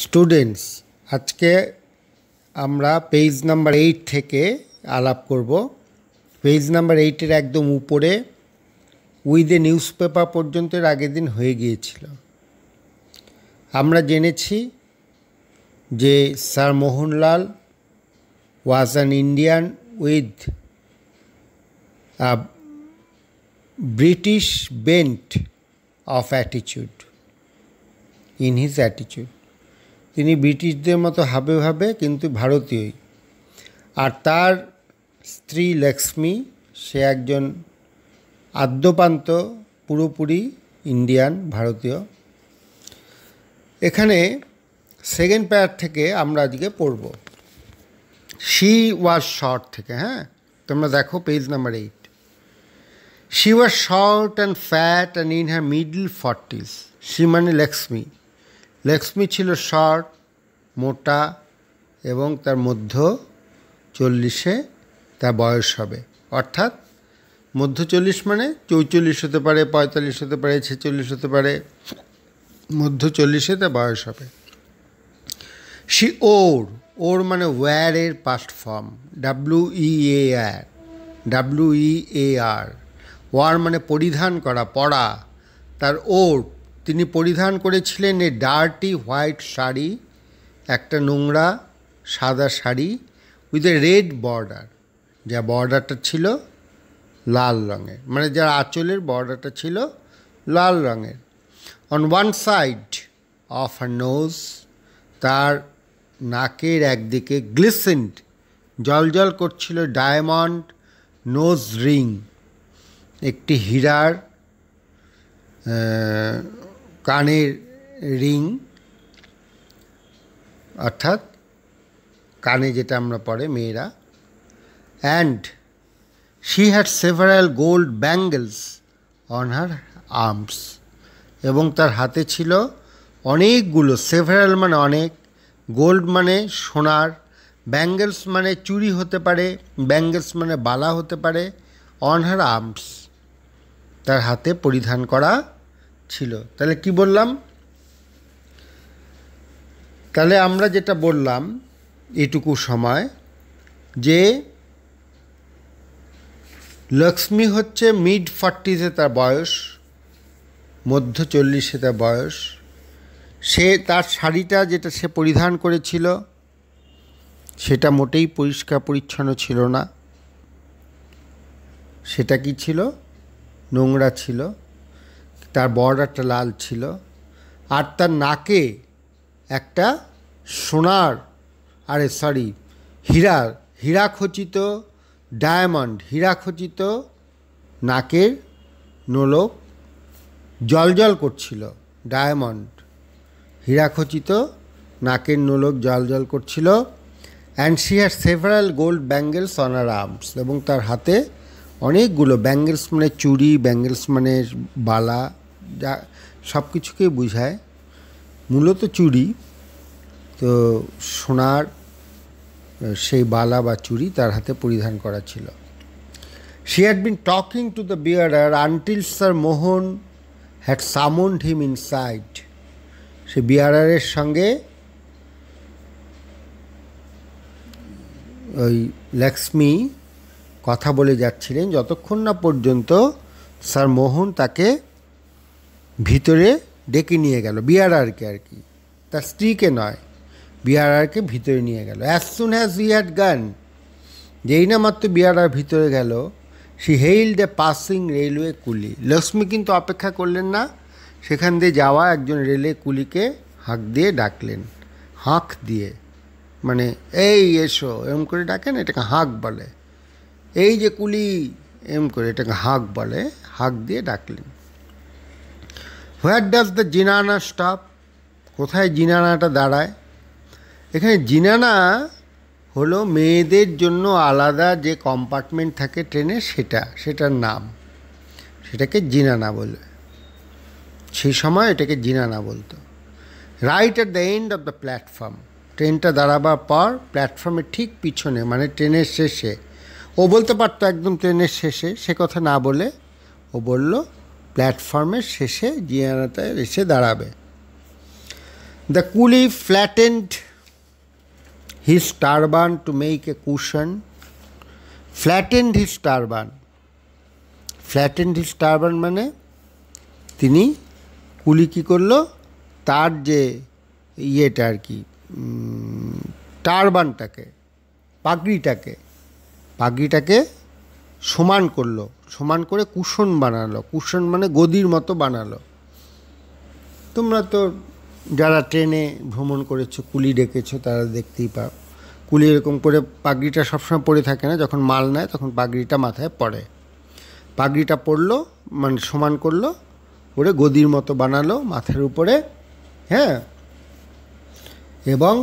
Students আজকে আমরা page number eight থেকে আলাপ করব পেজ নাম্বার এইটের একদম উপরে উইথ এ নিউজ পেপার পর্যন্ত আগের দিন হয়ে গিয়েছিল আমরা জেনেছি যে sir Mohanlal was an Indian with British bent of অ্যাটিচিউড in his অ্যাটিচিউড তিনি ব্রিটিশদের মতো হাবে ভাবে কিন্তু ভারতীয়ই আর তার স্ত্রী লক্ষ্মী সে একজন আদ্যপান্ত পুরোপুরি ইন্ডিয়ান ভারতীয় এখানে সেকেন্ড প্যার থেকে আমরা আজকে পড়ব শি ওয়াজ শর্ট থেকে হ্যাঁ তোমরা দেখো page number eight she was short and fat and in her middle forties she মানে লক্ষ্মী লেক্সমি ছিল শর্ট মোটা এবং তার মধ্য চল্লিশে তার বয়স হবে অর্থাৎ মধ্য চল্লিশ মানে চৌচল্লিশ হতে পারে পঁয়তাল্লিশ হতে পারে ছেচল্লিশ হতে পারে মধ্য চল্লিশে তার বয়স হবে সি ওর ওর মানে ওয়্যার এর past form W E A R W E A R wore মানে পরিধান করা পড়া তার ওর তিনি পরিধান করেছিলেন এই ডার্টি হোয়াইট শাড়ি একটা নোংরা সাদা sari with a red border যা বর্ডারটা ছিল লাল রঙের মানে যার আঁচলের বর্ডারটা ছিল লাল রঙের on one side of her nose তার নাকের একদিকে গ্লিসেন্ট জলজল করছিল ডায়মন্ড নোজ রিং একটি হীরার কানের রিং অর্থাৎ কানে যেটা আমরা পড়ে মেয়েরা and she had several gold bangles on her arms এবং তার হাতে ছিল অনেকগুলো সেভারাল মানে অনেক গোল্ড মানে সোনার ব্যাঙ্গেলস মানে চুরি হতে পারে ব্যাঙ্গেলস মানে বালা হতে পারে অন হার আর্মস তার হাতে পরিধান করা ছিল তাহলে কি বললাম তাহলে আমরা যেটা বললাম এটুকু সময় যে লক্ষ্মী হচ্ছে মিড ফর্টিতে তার বয়স মধ্য চল্লিশে তার বয়স সে তার শাড়িটা যেটা সে পরিধান করেছিল সেটা মোটেই পরিষ্কার পরিচ্ছন্ন ছিল না সেটা কি ছিল নোংরা ছিল তার বর্ডারটা লাল ছিল আর তার নাকে একটা সোনার আরে সরি হীরার খচিত ডায়মন্ড খচিত নাকের নোলক জলজল করছিল ডায়মন্ড হীরা খচিত নাকের নোলক জলজল করছিল and she had several gold bangles on her arms এবং তার হাতে অনেকগুলো ব্যাঙ্গেলস মানে চুড়ি ব্যাঙ্গেলস মানে বালা যা সব কিছুকে বুঝায় মূলত চুড়ি তো সোনার সেই বালা বা চুড়ি তার হাতে পরিধান করা ছিল she had been talking to the bearer until sir Mohan had summoned him inside সে বিয়ারারের সঙ্গে ওই লক্ষ্মী কথা বলে যাচ্ছিলেন যতক্ষণ না পর্যন্ত স্যার মোহন তাকে ভিতরে ডেকে নিয়ে গেল বিআরআরকে আর কি তার স্ত্রীকে নয় বিআরআরকে ভিতরে নিয়ে গেল as soon as we had gone যেই না মাত্র বিআরআর ভিতরে গেল she hailed the passing railway coolie Lakshmi কিন্তু অপেক্ষা করলেন না সেখান দিয়ে যাওয়া একজন রেলওয়ে কুলিকে হাঁক দিয়ে ডাকলেন হাঁক দিয়ে মানে এই এসো এম করে ডাকেন এটাকে হাঁক বলে এই যে কুলি এম করে এটাকে হাঁক বলে হাঁক দিয়ে ডাকলেন where does the zenana stop কোথায় জিনানাটা দাঁড়ায় এখানে জিনানা হলো মেয়েদের জন্য আলাদা যে কম্পার্টমেন্ট থাকে ট্রেনে সেটা সেটার নাম সেটাকে জিনানা বলে সেই সময় এটাকে জিনানা বলতো right at the end of the platform ট্রেনটা দাঁড়াবার পর প্ল্যাটফর্মের ঠিক পিছনে মানে ট্রেনের শেষে ও বলতে পারতো একদম ট্রেনের শেষে সে কথা না বলে ও বলল প্ল্যাটফর্মের শেষে জিয়ানাতে এসে দাঁড়াবে the coolie flattened his turban to make a cushion flattened his turban flattened his turban মানে তিনি কুলি কী করলো তার যে ইয়েটা আর কি টারবানটাকে পাগড়িটাকে পাগড়িটাকে সমান করলো সমান করে কুশন বানালো কুশন মানে গদির মতো বানালো তোমরা তো যারা ট্রেনে ভ্রমণ করেছো কুলি ডেকেছো তারা দেখতেই পাও কুলি এরকম করে পাগড়িটা সবসময় পরে থাকে না যখন মাল নেয় তখন পাগড়িটা মাথায় পড়ে পাগড়িটা পড়লো মানে সমান করলো করে গদির মতো বানালো মাথার উপরে হ্যাঁ এবং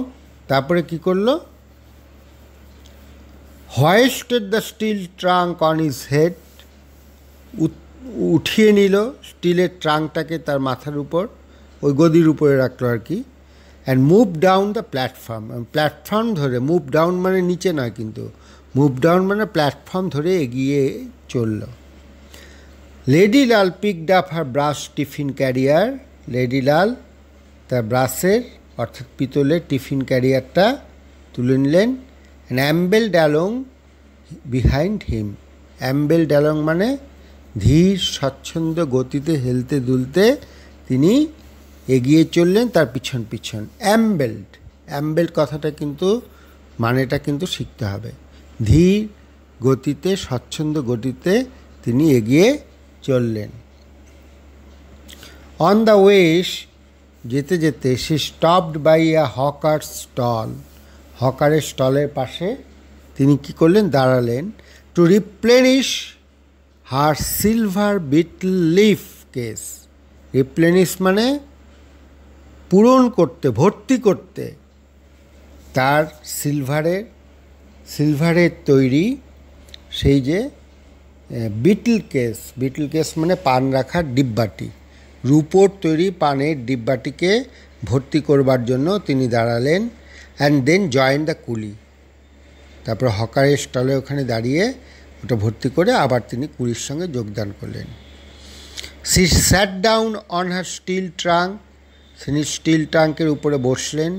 তারপরে কি করলো hoisted the steel trunk on his head উঠিয়ে নিল স্টিলের ট্রাঙ্কটাকে তার মাথার উপর ওই গদির উপরে রাখলো আর কি and move down the platform platform ধরে মুভ ডাউন মানে নিচে নয় কিন্তু মুভ ডাউন মানে প্ল্যাটফর্ম ধরে এগিয়ে চলল lady Lal picked up her brass tiffin carrier lady Lal তার ব্রাশের অর্থাৎ পিতলের টিফিন ক্যারিয়ারটা তুলে নিলেন অ্যান্ড অ্যাম্বেল ডালং বিহাইন্ড হিম অ্যাম্বেল ডালং মানে ধীর স্বচ্ছন্দ গতিতে হেলতে দুলতে তিনি এগিয়ে চললেন তার পিছন পিছন অ্যাম্বেল্ড অ্যাম্বেল্ড কথাটা কিন্তু মানেটা কিন্তু শিখতে হবে ধীর গতিতে স্বচ্ছন্দ গতিতে তিনি এগিয়ে চললেন অন দ্য ওয়েস যেতে যেতে সে stopped by a hawker stall হকারের স্টলের পাশে তিনি কি করলেন দাঁড়ালেন to replenish her silver betel leaf case replenish মানে পূরণ করতে ভর্তি করতে তার সিলভারের সিলভারের তৈরি সেই যে বিটল কেস বিটল কেস মানে পান রাখার ডিব্বাটি রূপোর তৈরি পানের ডিব্বাটিকে ভর্তি করবার জন্য তিনি দাঁড়ালেন অ্যান্ড দেন জয়েন দ্য কুলি তারপর হকারের স্টলে ওখানে দাঁড়িয়ে ওটা ভর্তি করে আবার তিনি কুলির সঙ্গে যোগদান করলেন she sat down on her steel trunk তিনি স্টিল ট্রাঙ্কের উপরে বসলেন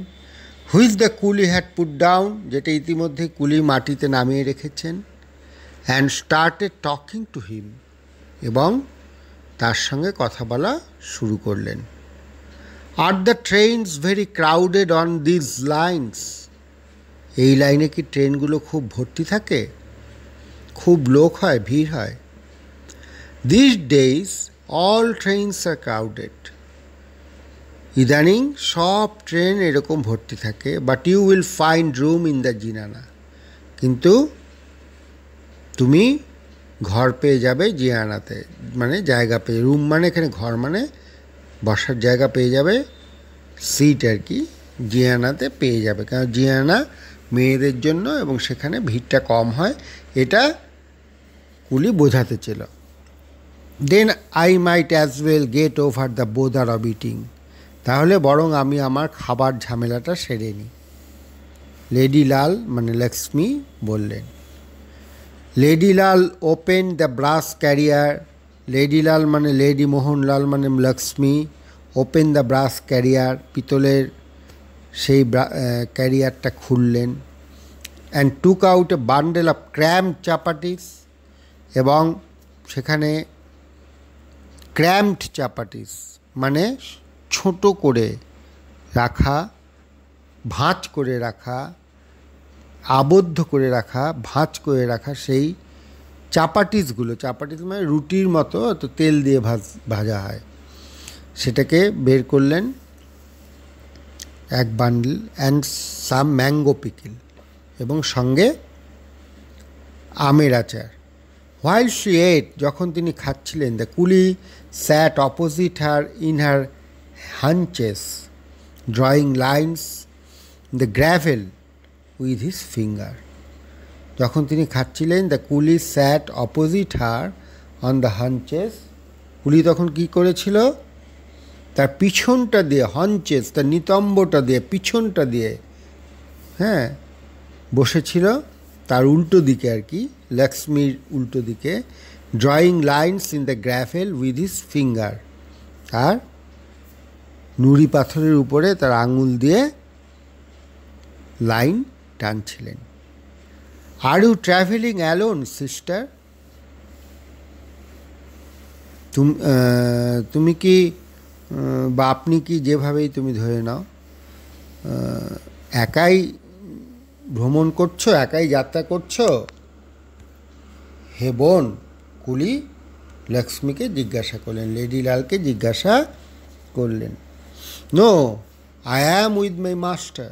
which the coolie had put down যেটা ইতিমধ্যে কুলি মাটিতে নামিয়ে রেখেছেন and started talking to him এবং তার সঙ্গে কথা বলা শুরু করলেন are the trains very crowded on these lines এই লাইনে কি ট্রেনগুলো খুব ভর্তি থাকে খুব লোক হয় ভিড় হয় these days all trains are crowded ইদানিং সব ট্রেন এরকম ভর্তি থাকে but you will find room in the zenana কিন্তু তুমি ঘর পেয়ে যাবে জিয়ানাতে মানে জায়গা পেয়ে রুম মানে এখানে ঘর মানে বসার জায়গা পেয়ে যাবে সিট আর কি জিয়ানাতে পেয়ে যাবে কারণ জিয়ানা মেয়েদের জন্য এবং সেখানে ভিড়টা কম হয় এটা কুলি বোঝাতে ছিল then I might as well get over the bother of eating তাহলে বরং আমি আমার খাবার ঝামেলাটা সেরে নিই লেডি লাল মানে লক্ষ্মী বললেন lady Lal open the brass carrier lady Lal মানে লেডি মোহনলাল মানে Lakshmi open the brass carrier পিতলের সেই ক্যারিয়ারটা খুললেন and took out a bundle of cram chapatis এবং সেখানে ক্র্যাম্পড চাপাটিস মানে ছোট করে রাখা ভাঁজ করে রাখা আবদ্ধ করে রাখা ভাঁজ করে রাখা সেই চাপাটিসগুলো চাপাটিস মানে রুটির মতো তো তেল দিয়ে ভাজ ভাজা হয় সেটাকে বের করলেন এক bundle and some mango pickle এবং সঙ্গে আমের আচার হোয়াইল শি এট যখন তিনি খাচ্ছিলেন the coolie sat opposite her in her haunches drawing lines the gravel with his finger যখন তিনি খাচ্ছিলেন the coolie sat opposite her on the haunches coolie তখন কি করেছিল তার পিছনটা দিয়ে হঞ্চেস তার নিতম্বটা দিয়ে পিছনটা দিয়ে হ্যাঁ বসেছিল তার উল্টো দিকে আর কি লক্ষ্মীর উল্টো দিকে drawing lines in the gravel with his finger আর নুড়ি পাথরের উপরে তার আঙুল দিয়ে লাইন টানছিলেন are you travelling alone sister তুমি তুমি কি বা আপনি কি যেভাবেই তুমি ধরে নাও একাই ভ্রমণ করছো একাই যাত্রা করছো হে বোন কুলি লক্ষ্মীকে জিজ্ঞাসা করলেন লেডি লালকে জিজ্ঞাসা করলেন no I am with my master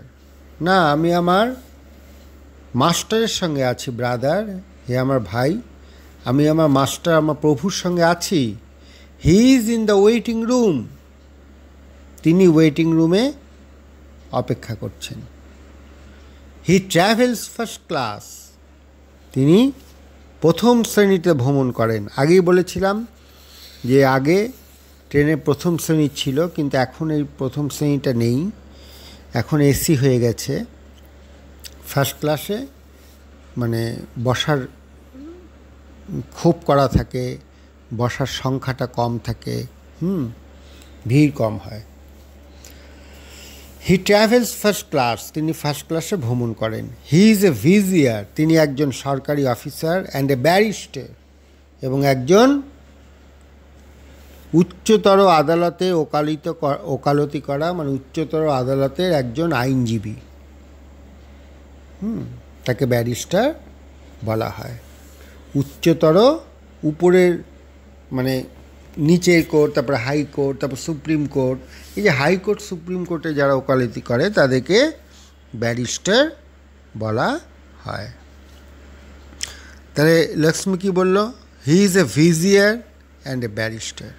না আমি আমার মাস্টারের সঙ্গে আছি ব্রাদার হে আমার ভাই আমি আমার মাস্টার আমার প্রভুর সঙ্গে আছি he is in the waiting room তিনি ওয়েটিং রুমে অপেক্ষা করছেন হি ট্র্যাভেলস ফার্স্ট ক্লাস তিনি প্রথম শ্রেণীতে ভ্রমণ করেন আগেই বলেছিলাম যে আগে ট্রেনে প্রথম শ্রেণী ছিল কিন্তু এখন এই প্রথম শ্রেণীটা নেই এখন এসি হয়ে গেছে ফার্স্ট ক্লাসে মানে বসার খুব করা থাকে বসার সংখ্যাটা কম থাকে হুম ভিড় কম হয় হি ট্রাভেলস ফার্স্ট ক্লাস তিনি ফার্স্ট ক্লাসে ভ্রমণ করেন হি ইজ এ ভিজিয়ার তিনি একজন সরকারি অফিসার অ্যান্ড এ ব্যারিস্টার এবং একজন উচ্চতর আদালতে ওকালিত ওকালতি করা মানে উচ্চতর আদালতের একজন আইনজীবী হুম তাকে ব্যারিস্টার বলা হয় উচ্চতর উপরের মানে নিচের কোর্ট তারপর হাইকোর্ট তারপর সুপ্রিম কোর্ট এই যে হাইকোর্ট সুপ্রিম কোর্টে যারা ওকালতি করে তাদেরকে ব্যারিস্টার বলা হয় তাহলে লক্ষ্মী কী বলল he is a vizier and a barrister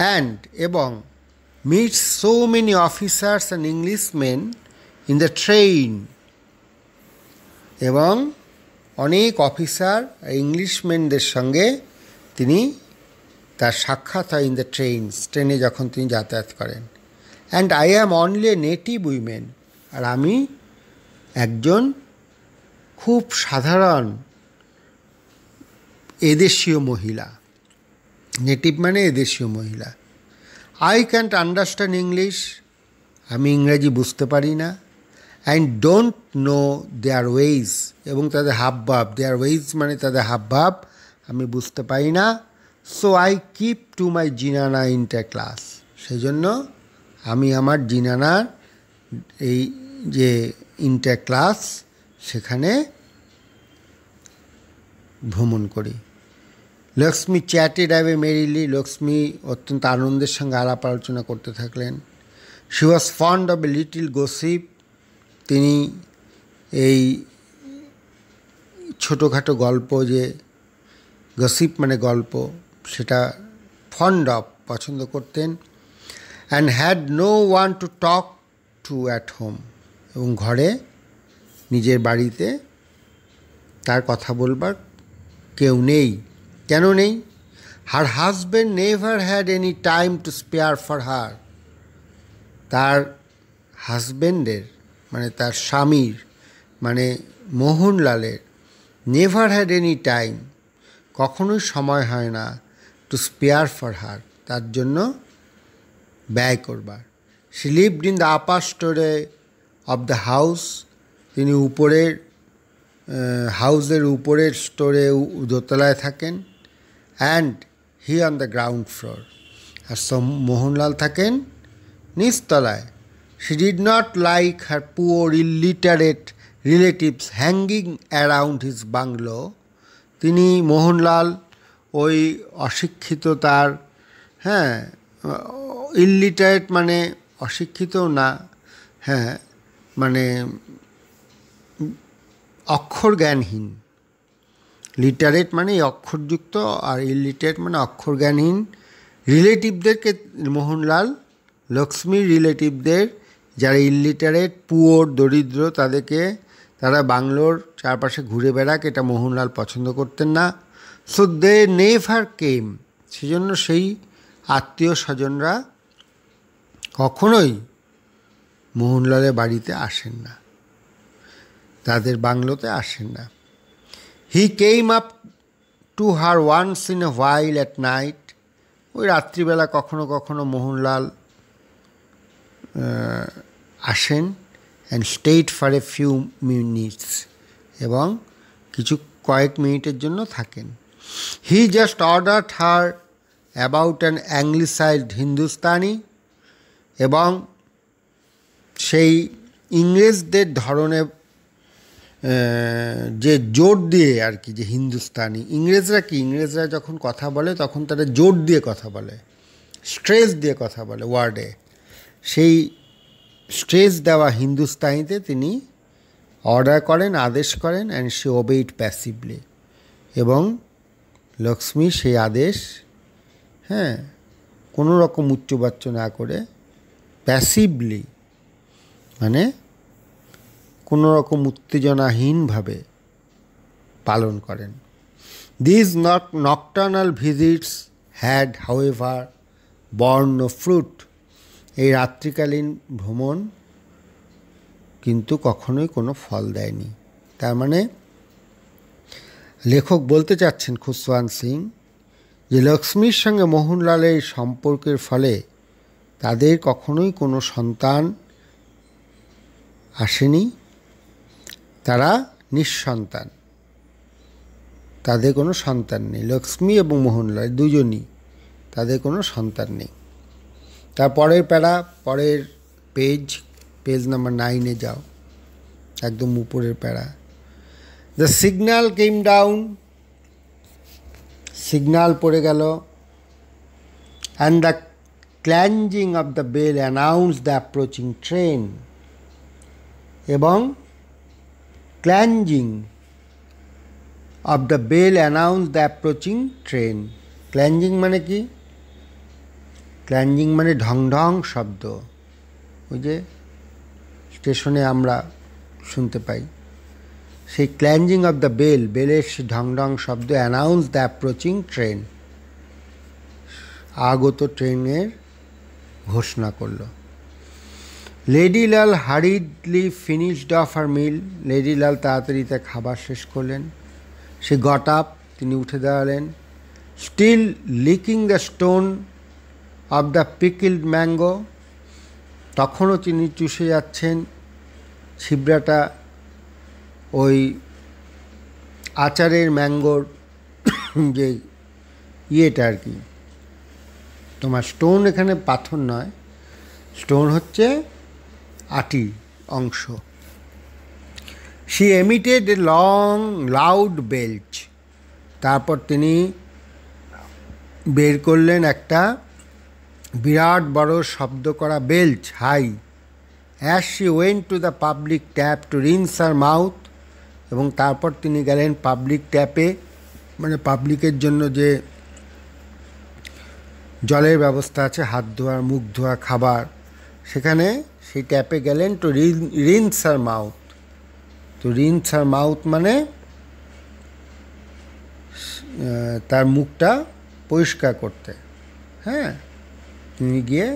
and এবং meet so many officers and Englishman in the train এবং অনেক অফিসার ইংলিশম্যানদের সঙ্গে তিনি তার সাক্ষাৎ হয় ইন দ্য ট্রেনস ট্রেনে যখন তিনি যাতায়াত করেন and I am only a native women আর আমি একজন খুব সাধারণ এদেশীয় মহিলা নেটিভ মানে এদেশীয় মহিলা আই ক্যান্ট আন্ডারস্ট্যান্ড ইংলিশ আমি ইংরেজি বুঝতে পারি না and don't know their ways এবং তাদের হাবভাব দেয়ার ওয়েজ মানে তাদের হাবভাব আমি বুঝতে পারি না so I keep to my zenana inter class সেই জন্য আমি আমার জিনানার এই যে ইন্টার ক্লাস সেখানে ভ্রমণ করি Lakshmi chattered away merrily Lakshmi অত্যন্ত আনন্দের সঙ্গে আলাপ আলোচনা করতে থাকলেন she was fond of a little gossip তিনি এই ছোটোখাটো গল্প যে গসিপ মানে গল্প সেটা ফন্ড অফ পছন্দ করতেন and had no one to talk to at home এবং ঘরে নিজের বাড়িতে তার কথা বলবার কেউ নেই কেন নেই her husband never had any time to spare for her তার হাজব্যান্ডের মানে তার স্বামীর মানে মোহনলালের নেভার হ্যাড এনি টাইম কখনোই সময় হয় না টু স্পেয়ার ফর হার তার জন্য ব্যয় করবার she lived in the upper storey of the house তিনি উপরের হাউসের উপরের স্টোরে দোতলায় থাকেন and he on the ground floor আর মোহনলাল থাকেন নিচতলায় she did not like her poor illiterate relatives hanging around his bungalow তিনি মোহনলাল ওই অশিক্ষিততার হ্যাঁ ইললিটারেট মানে অশিক্ষিত না হ্যাঁ মানে অক্ষর জ্ঞানহীন লিটারেট মানে অক্ষরযুক্ত আর ইলিটারেট মানে অক্ষর জ্ঞানহীন রিলেটিভদেরকে মোহনলাল লক্ষ্মীর রিলেটিভদের যারা ইলিটারেট পুয়োর দরিদ্র তাদেরকে তারা বাংলোর চারপাশে ঘুরে বেড়াক এটা মোহনলাল পছন্দ করতেন না সো দে নেভার কেম সেজন্য সেই আত্মীয় স্বজনরা কখনোই মোহনলালের বাড়িতে আসেন না তাদের বাংলোতে আসেন না he came up to her once in a while at night ওই রাত্রিবেলা কখনো কখনো মোহনলাল আসেন and stayed for a few minutes এবং কিছু কয়েক মিনিটের জন্য থাকেন He just ordered her about an anglicized Hindustani এবং সেই ইংরেজদের ধরনে যে জোর দিয়ে আর কি যে হিন্দুস্তানি ইংরেজরা কি ইংরেজরা যখন কথা বলে তখন তারা জোর দিয়ে কথা বলে স্ট্রেস দিয়ে কথা বলে ওয়ার্ডে সেই স্ট্রেস দেওয়া হিন্দুস্তানিতে তিনি অর্ডার করেন আদেশ করেন অ্যান্ড সে ওবেইট প্যাসিভলি এবং লক্ষ্মী সেই আদেশ হ্যাঁ কোনো রকম উচ্চবাচ্য না করে প্যাসিভলি মানে কোনো রকম উত্তেজনাহীনভাবে পালন করেন these not nocturnal visits had however borne fruit এই রাত্রিকালীন ভ্রমণ কিন্তু কখনোই কোনো ফল দেয়নি তার মানে লেখক বলতে চাচ্ছেন খুসওয়ান সিং যে লক্ষ্মীর সঙ্গে মোহনলালের সম্পর্কের ফলে তাদের কখনোই কোনো সন্তান আসেনি তারা নিঃসন্তান তাদের কোনো সন্তান নেই লক্ষ্মী এবং মোহনলাল দুজনই তাদের কোনো সন্তান নেই তার পরের প্যারা পরের পেজ পেজ নাম্বার নাইনে যাও একদম উপরের para the signal came down signal পড়ে গেল and the clanging of the bell announce the approaching train এবং clanging of the bell announce the approaching train clanging মানে কি ক্ল্যাঞ্জিং মানে ঢং ঢং শব্দ ওই যে স্টেশনে আমরা শুনতে পাই সেই ক্ল্যাঞ্জিং অফ দ্য বেল বেলের ঢং ঢং শব্দ অ্যানাউন্স দ্য অ্যাপ্রোচিং ট্রেন আগত ট্রেনের ঘোষণা করল lady Lal hurriedly finished off her meal lady Lal তাড়াতাড়ি তার খাবার শেষ করলেন সে গট আপ তিনি উঠে দাঁড়ালেন still licking the stone of the pickled mango তখনও তিনি চুষে যাচ্ছেন ছিবড়াটা ওই আচারের ম্যাঙ্গোর যে ইয়েটা আর কি তোমার স্টোন এখানে পাথর নয় স্টোন হচ্ছে আটি অংশ she emitted a long loud belch তারপর তিনি বের করলেন একটা বিরাট বড় শব্দ করা বেল্চ হাই as she went to the public tap to rinse her mouth এবং তারপর তিনি গেলেন পাবলিক ট্যাপে মানে পাবলিকের জন্য যে জলের ব্যবস্থা আছে হাত ধোয়া মুখ ধোয়া খাবার সেখানে সেই ট্যাপে গেলেন তো রিন আর মাউথ তো রিন আর মাউথ মানে তার মুখটা পরিষ্কার করতে হ্যাঁ তিনি গিয়ে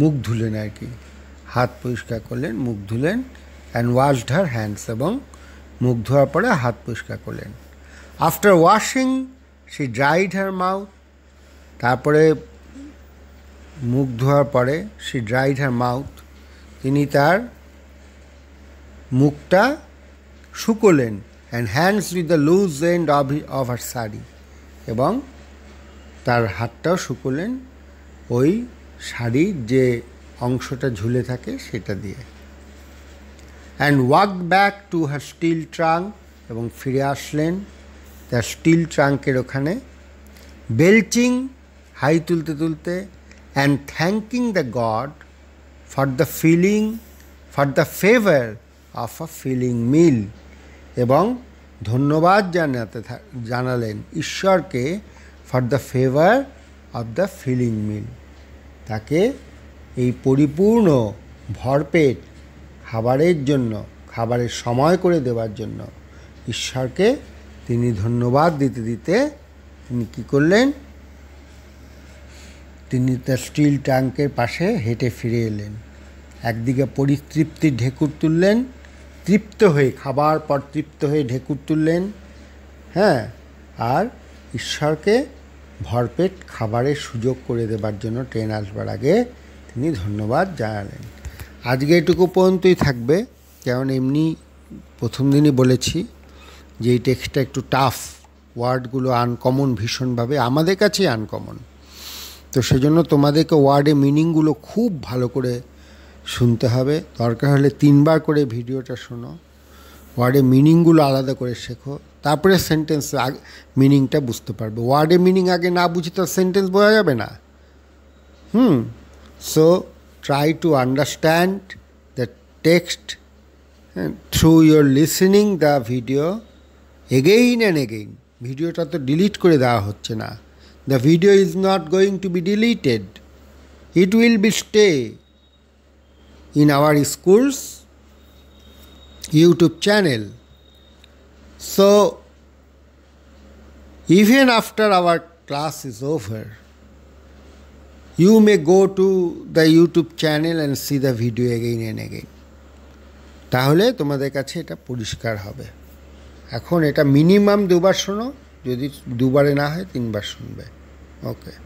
মুখ ধুলেন আর কি হাত পরিষ্কার করলেন মুখ ধুলেন অ্যান্ড ওয়াশড হার হ্যান্ডস এবং মুখ ধোয়ার পরে হাত পরিষ্কার করলেন after washing she dried her mouth তারপরে মুখ ধোয়ার পরে সি ড্রাইড হার মাউথ তিনি তার মুখটা শুকোলেন and hands with the loose end of of her sari এবং তার হাতটাও শুকোলেন ওই শাড়ির যে অংশটা ঝুলে থাকে সেটা দিয়ে and walk back to her steel trunk এবং ফিরে আসলেন তার স্টিল ট্রাঙ্কের ওখানে বেলচিং হাই তুলতে তুলতে and thanking the god for the filling for the favour of a filling meal এবং ধন্যবাদ জানাতে জানালেন ঈশ্বরকে for the favour of the filling meal তাকে এই পরিপূর্ণ ভরপেট খাবারের জন্য খাবারের সময় করে দেওয়ার জন্য ঈশ্বরকে তিনি ধন্যবাদ দিতে দিতে তিনি কী করলেন তিনি তার স্টিল ট্যাঙ্কের পাশে হেঁটে ফিরে এলেন একদিকে পরিতৃপ্তির ঢেকুর তুললেন তৃপ্ত হয়ে খাবার পর তৃপ্ত হয়ে ঢেকুর তুললেন হ্যাঁ আর ঈশ্বরকে ভরপেট খাবারের সুযোগ করে দেবার জন্য ট্রেন আসবার আগে তিনি ধন্যবাদ জানালেন আজকে এটুকু পর্যন্তই থাকবে কারণ এমনি প্রথম দিনই বলেছি যে এই টেক্সটটা একটু টাফ ওয়ার্ডগুলো আনকমন ভীষণভাবে আমাদের কাছেই আনকমন তো সেজন্য তোমাদেরকে ওয়ার্ডে মিনিংগুলো খুব ভালো করে শুনতে হবে দরকার হলে তিনবার করে ভিডিওটা শোনো ওয়ার্ডে মিনিংগুলো আলাদা করে শেখো তারপরে সেন্টেন্স আগে মিনিংটা বুঝতে পারবে ওয়ার্ডে মিনিং আগে না বুঝি তো সেন্টেন্স বোঝা যাবে না hmm so try to understand the text eh, through your listening the video again and again ভিডিওটা তো ডিলিট করে দেওয়া হচ্ছে না the video is not going to be deleted it will be stay in our schools YouTube channel so even after our class is over You may go to the YouTube channel and see the video again and again. তাহলে তোমাদের কাছে এটা পরিষ্কার হবে এখন এটা minimum দুবার শোনো যদি দুবারে না হয় তিনবার শুনবে ওকে